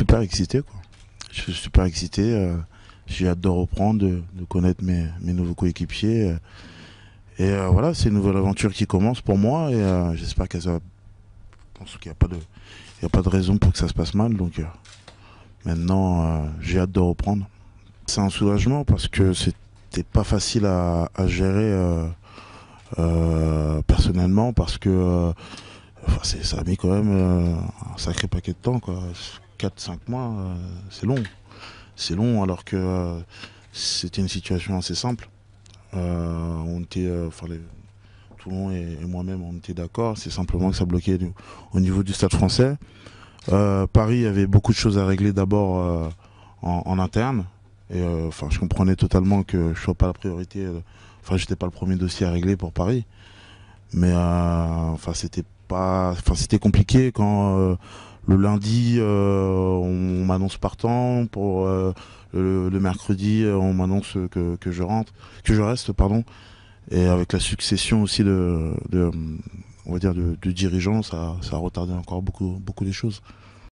super excité, quoi. Je suis super excité. Euh, j'ai hâte de reprendre, de, connaître mes, mes nouveaux coéquipiers. Euh. Et euh, voilà, c'est une nouvelle aventure qui commence pour moi. Et j'espère qu'elle va. pense qu'il n'y a, pas de... a pas de raison pour que ça se passe mal. Donc maintenant, j'ai hâte de reprendre. C'est un soulagement parce que c'était pas facile à, gérer personnellement parce que ça a mis quand même un sacré paquet de temps. Quoi. 4-5 mois, euh, c'est long. C'est long alors que euh, c'était une situation assez simple. Euh, on était, tout le monde et, moi-même, on était d'accord. C'est simplement que ça bloquait du, au niveau du stade français. Paris avait beaucoup de choses à régler d'abord en, interne. Et enfin, je comprenais totalement que je sois pas la priorité. Enfin, j'étais pas le premier dossier à régler pour Paris. Mais enfin, c'était pas, c'était compliqué quand le lundi, euh, on, m'annonce partant. Pour euh, le, mercredi, euh, on m'annonce que, que, je rentre, que je reste, pardon. Et avec la succession aussi de, on va dire de, dirigeants, ça, a retardé encore beaucoup, beaucoup des choses.